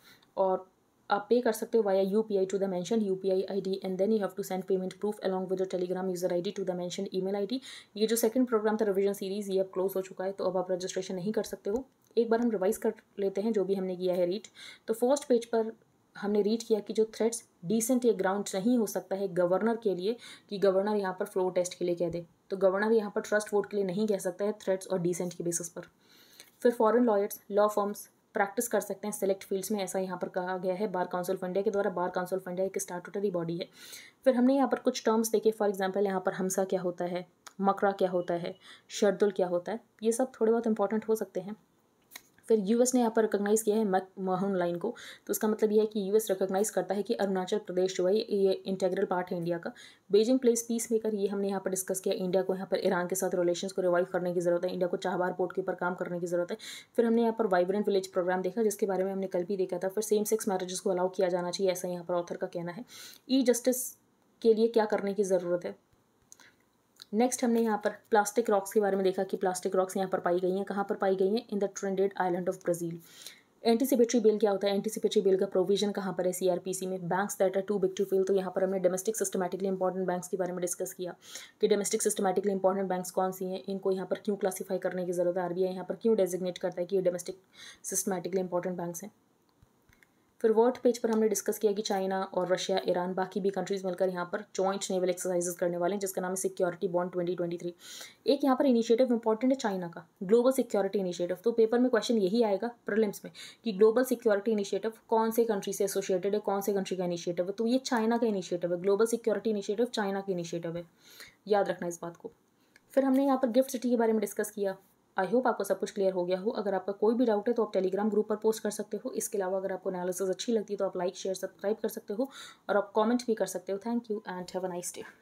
[SPEAKER 1] और आप पे कर सकते हो via U P I to the mention U P I I D and then you have to send payment proof along with Telegram user I D to the mention email I D ये जो second program था revision series ये अब close हो चुका है तो अब आप रजिस्ट्रेशन नहीं कर सकते हो एक बार हम रिवाइज कर लेते हैं जो भी हमने किया है रीट तो फर्स्ट पेज पर हमने रीड किया कि जो थ्रेड्स डिसेंट या ग्राउंड नहीं हो सकता है गवर्नर के लिए कि गवर्नर यहाँ पर फ्लोर टेस्ट के लिए कह दे तो गवर्नर यहाँ पर ट्रस्ट वोट के लिए नहीं कह सकता है थ्रेड्स और डिसेंट के बेसिस पर फिर foreign lawyers law firms practice कर सकते हैं सेलेक्ट फील्ड्स में ऐसा यहाँ पर कहा गया है बार काउंसिल ऑफ इंडिया के द्वारा बार काउंसिल ऑफ इंडिया एक स्टैटूटरी बॉडी है फिर हमने यहाँ पर कुछ टर्म्स देखे फॉर एग्जाम्पल यहाँ पर हमसा क्या होता है मकरा क्या होता है शर्दुल क्या होता है ये सब थोड़े बहुत इंपॉर्टेंट हो सकते हैं फिर यूएस ने यहाँ पर रिकोगनाइज़ किया है मोहन लाइन को तो इसका मतलब यह है कि यूएस रिकोगनाइज़ करता है कि अरुणाचल प्रदेश जो है ये इंटेग्रल पार्ट है इंडिया का बेजिंग प्लेस पीस मेकर ये हमने यहाँ पर डिस्कस किया इंडिया को यहाँ पर ईरान के साथ रिलेशन को रिवाइव करने की ज़रूरत है इंडिया को चाहबार पोर्ट के ऊपर काम करने की ज़रूरत है फिर हमने यहाँ पर वाइब्रेंट विलेज प्रोग्राम देखा जिसके बारे में हमने कल भी देखा था फिर सेम सेक्स मैरिजेस को अलाउ किया जाना चाहिए ऐसा यहाँ पर ऑथर का कहना है ई जस्टिस के लिए क्या करने की ज़रूरत है नेक्स्ट हमने यहाँ पर प्लास्टिक रॉक्स के बारे में देखा कि प्लास्टिक रॉक्स यहाँ पर पाई गई हैं कहाँ पर पाई गई हैं in the Trindade island of Brazil anticipatory bail क्या होता है एंटीसिपेटरी बिल का प्रोविजन कहाँ पर है सीआरपीसी में banks that are too big to fail तो यहाँ पर हमने डोमेस्टिक सिस्टमेटिकली इंपॉर्टेंट बैंक्स के बारे में डिस्कस किया कि डोमेस्टिक सिस्टमेटिकली इंपॉर्टेंट बैंक्स कौन सी हैं इनको यहाँ पर क्यों क्लासीफाई करने की ज़रूरत है आरबीआई यहाँ पर क्यों डेजिग्नेट करता है कि ये डोमेस्टिक सिस्टमेटिकली इंपॉर्टेंट बैंक्स हैं फिर वर्ल्ड पेज पर हमने डिस्कस किया कि चाइना और रशिया ईरान बाकी भी कंट्रीज़ मिलकर यहाँ पर जॉइंट नेवल एक्सरसाइज करने वाले हैं जिसका नाम है security bond twenty twenty three एक यहाँ पर इनिशिएटिव इंपॉर्टेंट है चाइना का ग्लोबल सिक्योरिटी इनिशिएटिव तो पेपर में क्वेश्चन यही आएगा प्रिलिम्स में कि ग्लोबल सिक्योरिटी इनिशिएटिव कौन से कंट्री से एसोसिएटेड है कौन से कंट्री का इनिशिएटिव है तो ये चाइना का इनिशिएटिव है ग्लोबल सिक्योरिटी इनिशिएटिव चाइना का इनिशिएटिव है याद रखना इस बात को फिर हमने यहाँ पर गिफ्ट सिटी के बारे में डिस्कस किया आई होप आपको सब कुछ क्लियर हो गया हो अगर आपका कोई भी डाउट है तो आप टेलीग्राम ग्रुप पर पोस्ट कर सकते हो इसके अलावा अगर आपको एनालिसिस अच्छी लगती है तो आप लाइक शेयर सब्सक्राइब कर सकते हो और आप कॉमेंट भी कर सकते हो thank you and have a nice day